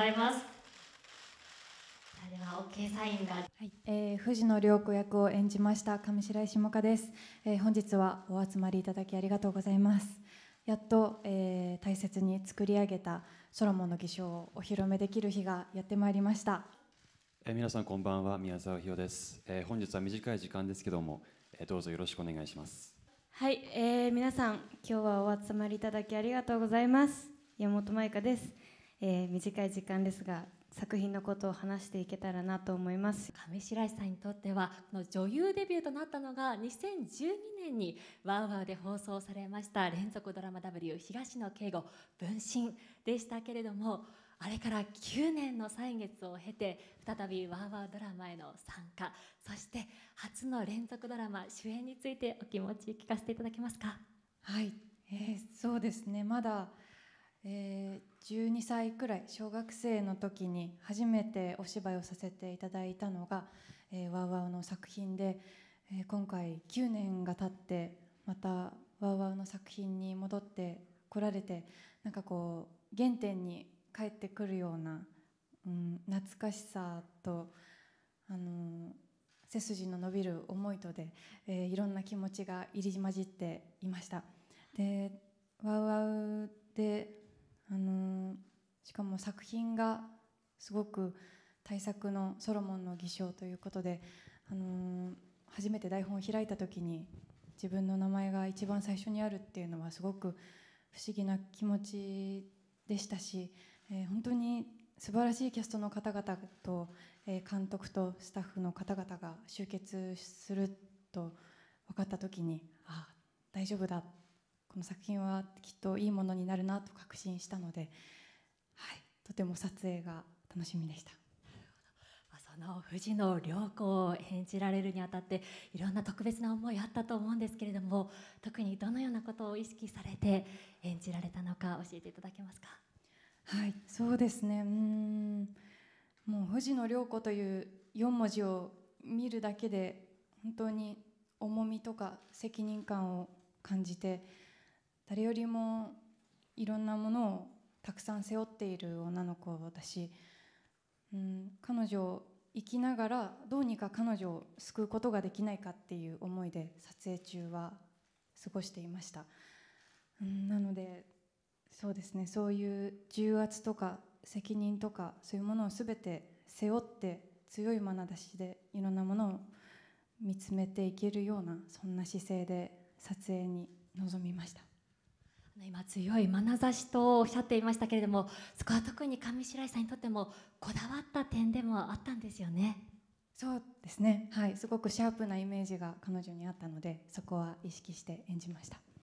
ございますでは OK サインが、はいえー、藤野涼子役を演じました上白石萌歌です、えー、本日はお集まりいただきありがとうございますやっと、えー、大切に作り上げたソロモンの偽証をお披露目できる日がやってまいりました、えー、皆さんこんばんは宮沢ひよです、えー、本日は短い時間ですけども、えー、どうぞよろしくお願いしますはい、えー、皆さん今日はお集まりいただきありがとうございます山本舞香ですえー、短い時間ですが作品のことを話していけたらなと思います上白石さんにとってはこの女優デビューとなったのが2012年に「ワーワーで放送されました連続ドラマ W 東野圭吾「分身」でしたけれどもあれから9年の歳月を経て再びワーワードラマへの参加そして初の連続ドラマ主演についてお気持ち聞かせていただけますかはい、えー、そうですねまだえー、12歳くらい小学生の時に初めてお芝居をさせていただいたのが「えー、ワーワーの作品で、えー、今回9年が経ってまた「ワーワーの作品に戻ってこられてなんかこう原点に帰ってくるような、うん、懐かしさと、あのー、背筋の伸びる思いとで、えー、いろんな気持ちが入り混じっていました。でワウワウであのー、しかも作品がすごく大作の「ソロモンの偽証」ということで、あのー、初めて台本を開いた時に自分の名前が一番最初にあるっていうのはすごく不思議な気持ちでしたし、えー、本当に素晴らしいキャストの方々と、え監督とスタッフの方々が集結すると分かった時にああ大丈夫だこの作品はきっといいものになるなと確信したので、はい、とても撮影が楽しみでした。その藤野涼子を演じられるにあたっていろんな特別な思いあったと思うんですけれども特にどのようなことを意識されて演じられたのか教えていただけますかはいそうですねうんもう藤野涼子という4文字を見るだけで本当に重みとか責任感を感じて誰よりもいろんなものをたくさん背負っている女の子だし、うん、彼女を生きながらどうにか彼女を救うことができないかっていう思いで撮影中は過ごしていました、うん、なのでそうですねそういう重圧とか責任とかそういうものを全て背負って強い眼差しでいろんなものを見つめていけるようなそんな姿勢で撮影に臨みました。今強い眼差しとおっしゃっていましたけれどもそこは特に上白石さんにとってもこだわった点でもあったんですよね。そうですね、はい、すごくシャープなイメージが彼女にあったのでそこは意識して演じました。